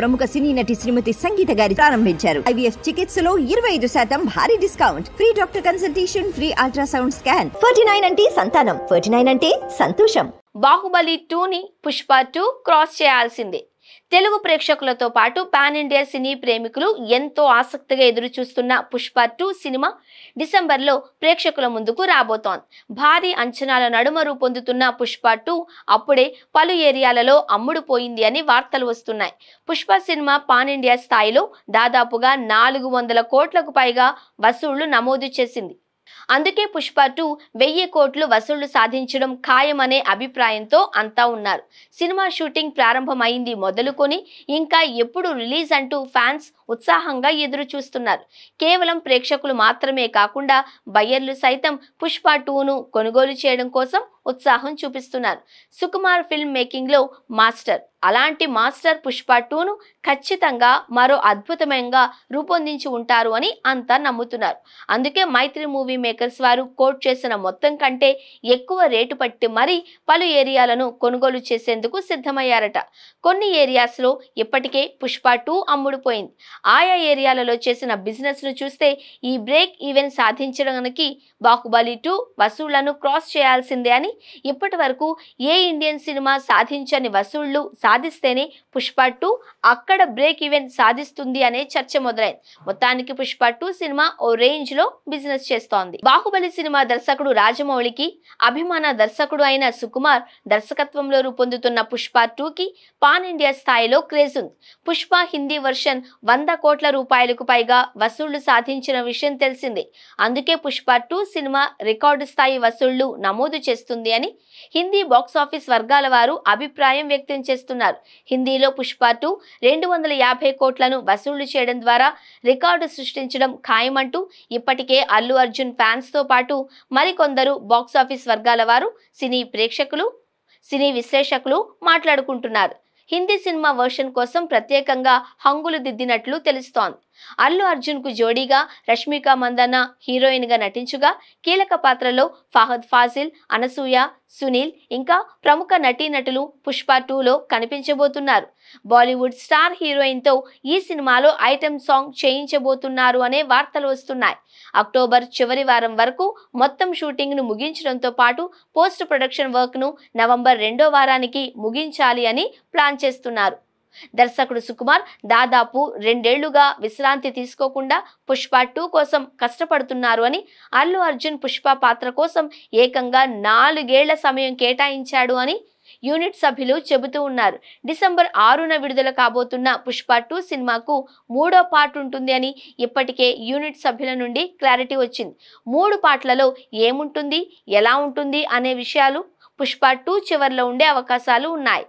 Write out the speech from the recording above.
ప్రముఖ సినీ నటి శ్రీమతి సంగీత గారి ప్రారంభించారు ఐవీఎఫ్ చికిత్సలో ఇరవై ఐదు శాతం భారీ discount free doctor consultation free ultrasound scan forty nine అంటే సంతానం ఫోర్టీ నైన్ అంటే సంతోషం బాహుబలి టూ ని పుష్ప టూ క్రాస్ చేయాల్సిందే తెలుగు ప్రేక్షకులతో పాటు పాన్ ఇండియా సినీ ప్రేమికులు ఎంతో ఆసక్తిగా ఎదురు చూస్తున్న పుష్ప టూ సినిమా డిసెంబర్లో ప్రేక్షకుల ముందుకు రాబోతోంది భారీ అంచనాల నడుమ రూపొందుతున్న పుష్ప టూ అప్పుడే పలు ఏరియాలలో అమ్ముడుపోయింది అని వార్తలు వస్తున్నాయి పుష్ప సినిమా పాన్ ఇండియా స్థాయిలో దాదాపుగా నాలుగు వందల కోట్లకు పైగా వసూళ్లు నమోదు చేసింది అందుకే పుష్ప టూ వెయ్యి కోట్లు వసూళ్లు సాధించడం ఖాయమనే అభిప్రాయంతో అంతా ఉన్నారు సినిమా షూటింగ్ ప్రారంభమైంది మొదలుకొని ఇంకా ఎప్పుడు రిలీజ్ అంటూ ఫ్యాన్స్ ఉత్సాహంగా ఎదురు చూస్తున్నారు కేవలం ప్రేక్షకులు మాత్రమే కాకుండా బయ్యర్లు సైతం పుష్ప టూను కొనుగోలు చేయడం కోసం ఉత్సాహం చూపిస్తున్నారు సుకుమార్ ఫిల్మ్ మేకింగ్లో మాస్టర్ అలాంటి మాస్టర్ పుష్ప టూను ఖచ్చితంగా మరో అద్భుతమంగా రూపొందించి ఉంటారు అని అంతా నమ్ముతున్నారు అందుకే మైత్రి మూవీ మేకర్స్ వారు కోట్ చేసిన మొత్తం కంటే ఎక్కువ రేటు పట్టి మరీ పలు ఏరియాలను కొనుగోలు చేసేందుకు సిద్ధమయ్యారట కొన్ని ఏరియాస్లో ఇప్పటికే పుష్ప టూ అమ్ముడుపోయింది ఆయా ఏరియాలలో చేసిన బిజినెస్ను చూస్తే ఈ బ్రేక్ ఈవెన్ సాధించడానికి బాహుబలి టూ వసూళ్లను క్రాస్ చేయాల్సిందే అని ఇప్పటి వరకు ఏ ఇండియన్ సినిమా సాధించని వసూళ్లు సాధిస్తేనే పుష్ప టూ అక్కడ బ్రేక్ ఈవెన్ సాధిస్తుంది అనే చర్చ మొదలైంది మొత్తానికి పుష్ప టూ సినిమా ఓ రేంజ్ లో బిజినెస్ చేస్తోంది బాహుబలి సినిమా దర్శకుడు రాజమౌళికి అభిమాన దర్శకుడు అయిన సుకుమార్ దర్శకత్వంలో రూపొందుతున్న పుష్ప టూకి పాన్ ఇండియా స్థాయిలో క్రేజ్ ఉంది పుష్ప హిందీ వర్షన్ వంద కోట్ల రూపాయలకు పైగా వసూళ్లు సాధించిన విషయం తెలిసిందే అందుకే పుష్ప టూ సినిమా రికార్డు స్థాయి వసూళ్లు నమోదు చేస్తుంది చేస్తుంది అని హిందీ బాక్సాఫీస్ వర్గాల వారు అభిప్రాయం వ్యక్తం చేస్తున్నారు హిందీలో పుష్ప టూ రెండు వందల యాభై కోట్లను వసూళ్లు చేయడం ద్వారా రికార్డు సృష్టించడం ఖాయమంటూ ఇప్పటికే అల్లు అర్జున్ ఫ్యాన్స్తో పాటు మరికొందరు బాక్సాఫీస్ వర్గాల వారు సినీ ప్రేక్షకులు సినీ విశ్లేషకులు మాట్లాడుకుంటున్నారు హిందీ సినిమా వర్షన్ కోసం ప్రత్యేకంగా హంగులు దిద్దినట్లు తెలుస్తోంది అల్లు అర్జున్కు జోడీగా రష్మిక మందన్న హీరోయిన్గా నటించుగా కీలక పాత్రలో ఫహద్ ఫాజిల్ అనసూయ సునీల్ ఇంకా ప్రముఖ నటీనటులు పుష్ప టూలో కనిపించబోతున్నారు బాలీవుడ్ స్టార్ హీరోయిన్తో ఈ సినిమాలో ఐటెం సాంగ్ చేయించబోతున్నారు అనే వార్తలు వస్తున్నాయి అక్టోబర్ చివరి వారం వరకు మొత్తం షూటింగ్ను ముగించడంతో పాటు పోస్ట్ ప్రొడక్షన్ వర్క్ను నవంబర్ రెండో వారానికి ముగించాలి అని ప్లాన్ చేస్తున్నారు దర్శకుడు సుకుమార్ దాదాపు రెండేళ్లుగా విశ్రాంతి తీసుకోకుండా పుష్ప టూ కోసం కష్టపడుతున్నారు అని అల్లు అర్జున్ పుష్ప పాత్ర కోసం ఏకంగా నాలుగేళ్ల సమయం కేటాయించాడు అని యూనిట్ సభ్యులు చెబుతూ ఉన్నారు డిసెంబర్ ఆరున విడుదల కాబోతున్న పుష్ప టూ సినిమాకు మూడో పార్ట్ ఉంటుంది అని ఇప్పటికే యూనిట్ సభ్యుల నుండి క్లారిటీ వచ్చింది మూడు పార్ట్లలో ఏముంటుంది ఎలా ఉంటుంది అనే విషయాలు పుష్ప టూ చివరిలో ఉండే అవకాశాలు ఉన్నాయి